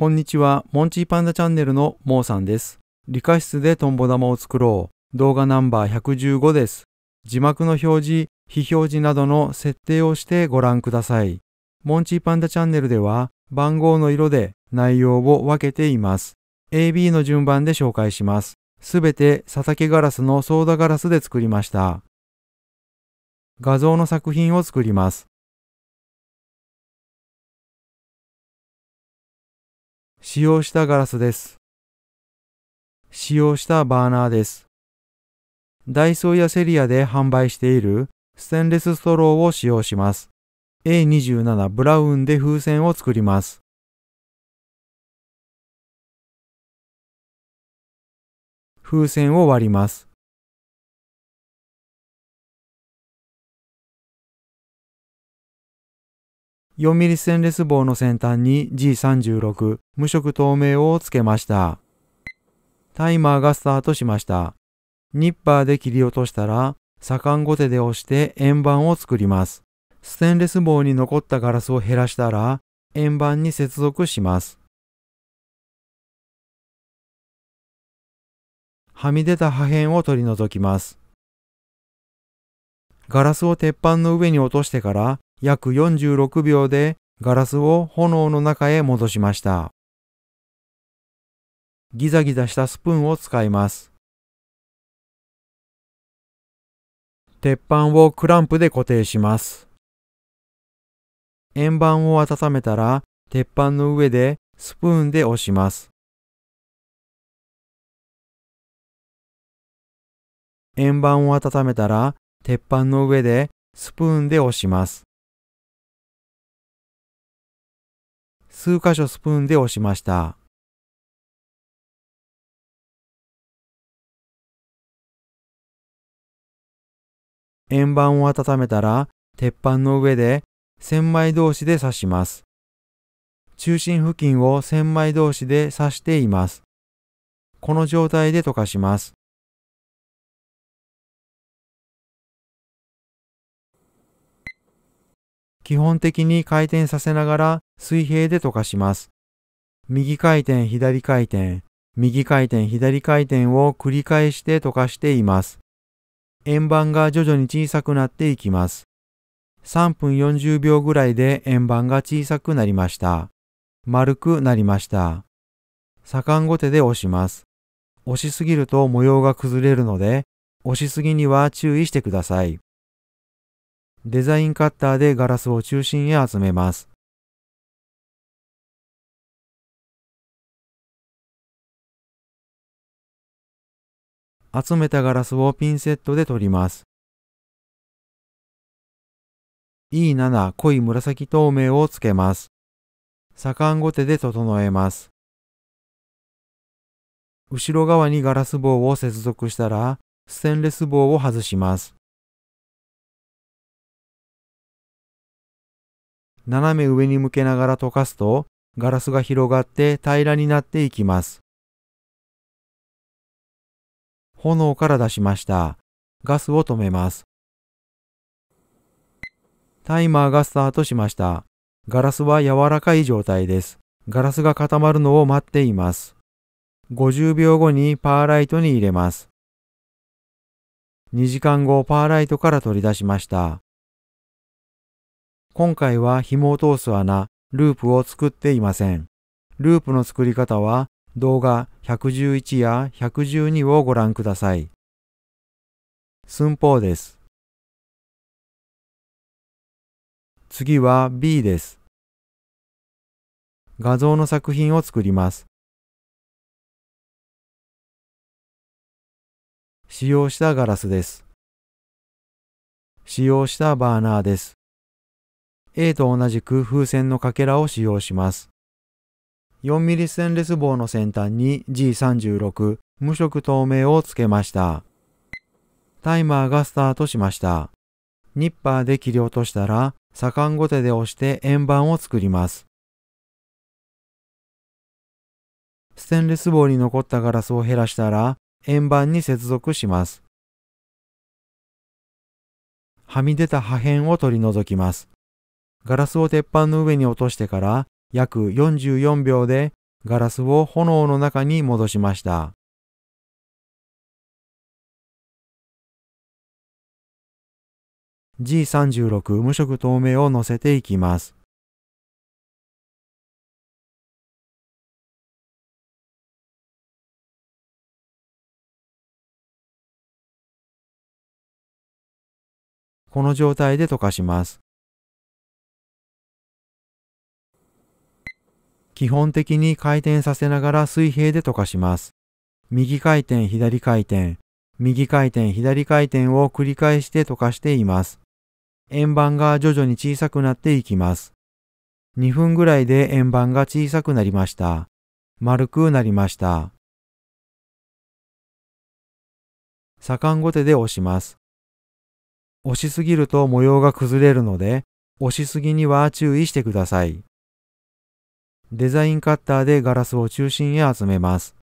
こんにちは、モンチーパンダチャンネルのモーさんです。理科室でトンボ玉を作ろう。動画ナンバー115です。字幕の表示、非表示などの設定をしてご覧ください。モンチーパンダチャンネルでは番号の色で内容を分けています。AB の順番で紹介します。すべて佐竹ガラスのソーダガラスで作りました。画像の作品を作ります。使用したガラスです。使用したバーナーです。ダイソーやセリアで販売しているステンレスストローを使用します。A27 ブラウンで風船を作ります。風船を割ります。4ミリステンレス棒の先端に G36 無色透明をつけました。タイマーがスタートしました。ニッパーで切り落としたら、左官後手で押して円盤を作ります。ステンレス棒に残ったガラスを減らしたら、円盤に接続します。はみ出た破片を取り除きます。ガラスを鉄板の上に落としてから約46秒でガラスを炎の中へ戻しました。ギザギザしたスプーンを使います。鉄板をクランプで固定します。円盤を温めたら、鉄板の上でスプーンで押します。円盤を温めたら、鉄板の上でスプーンで押します。数箇所スプーンで押しました。円盤を温めたら、鉄板の上で千枚同士で刺します。中心付近を千枚同士で刺しています。この状態で溶かします。基本的に回転させながら水平で溶かします。右回転、左回転、右回転、左回転を繰り返して溶かしています。円盤が徐々に小さくなっていきます。3分40秒ぐらいで円盤が小さくなりました。丸くなりました。左官後手で押します。押しすぎると模様が崩れるので、押しすぎには注意してください。デザインカッターでガラスを中心へ集めます。集めたガラスをピンセットで取ります。E7 濃い紫透明をつけます。左官ごてで整えます。後ろ側にガラス棒を接続したら、ステンレス棒を外します。斜め上に向けながら溶かすと、ガラスが広がって平らになっていきます。炎から出しました。ガスを止めます。タイマーがスタートしました。ガラスは柔らかい状態です。ガラスが固まるのを待っています。50秒後にパーライトに入れます。2時間後、パーライトから取り出しました。今回は紐を通す穴、ループを作っていません。ループの作り方は動画111や112をご覧ください。寸法です。次は B です。画像の作品を作ります。使用したガラスです。使用したバーナーです。A と同じく風船のかけらを使用します。4mm ステンレス棒の先端に G36 無色透明をつけました。タイマーがスタートしました。ニッパーで切り落としたら、左官ごてで押して円盤を作ります。ステンレス棒に残ったガラスを減らしたら、円盤に接続します。はみ出た破片を取り除きます。ガラスを鉄板の上に落としてから約44秒でガラスを炎の中に戻しました。G36 無色透明を乗せていきます。この状態で溶かします。基本的に回転させながら水平で溶かします。右回転、左回転、右回転、左回転を繰り返して溶かしています。円盤が徐々に小さくなっていきます。2分ぐらいで円盤が小さくなりました。丸くなりました。左官ご手で押します。押しすぎると模様が崩れるので、押しすぎには注意してください。デザインカッターでガラスを中心へ集めます。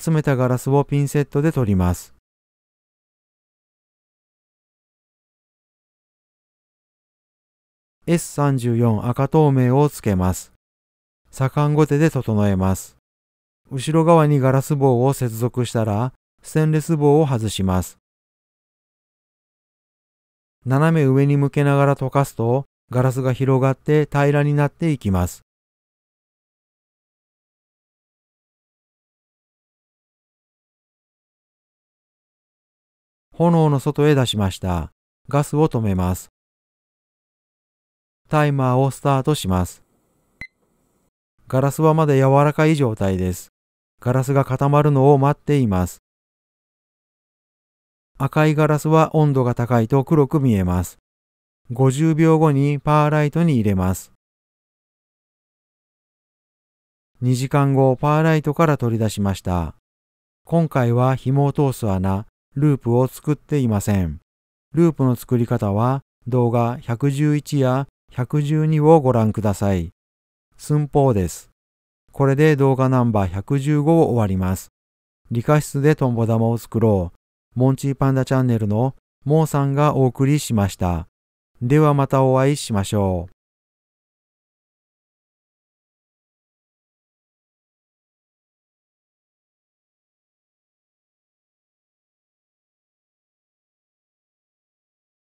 集めたガラスをピンセットで取ります。S34 赤透明をつけます。左官ごてで整えます。後ろ側にガラス棒を接続したら、ステンレス棒を外します。斜め上に向けながら溶かすと、ガラスが広がって平らになっていきます。炎の外へ出しました。ガスを止めます。タイマーをスタートします。ガラスはまだ柔らかい状態です。ガラスが固まるのを待っています。赤いガラスは温度が高いと黒く見えます。50秒後にパーライトに入れます。2時間後、パーライトから取り出しました。今回は紐を通す穴、ループを作っていません。ループの作り方は動画111や112をご覧ください。寸法です。これで動画ナンバー115を終わります。理科室でトンボ玉を作ろう。モンチーパンダチャンネルのモーさんがお送りしました。ではまたお会いしましょう。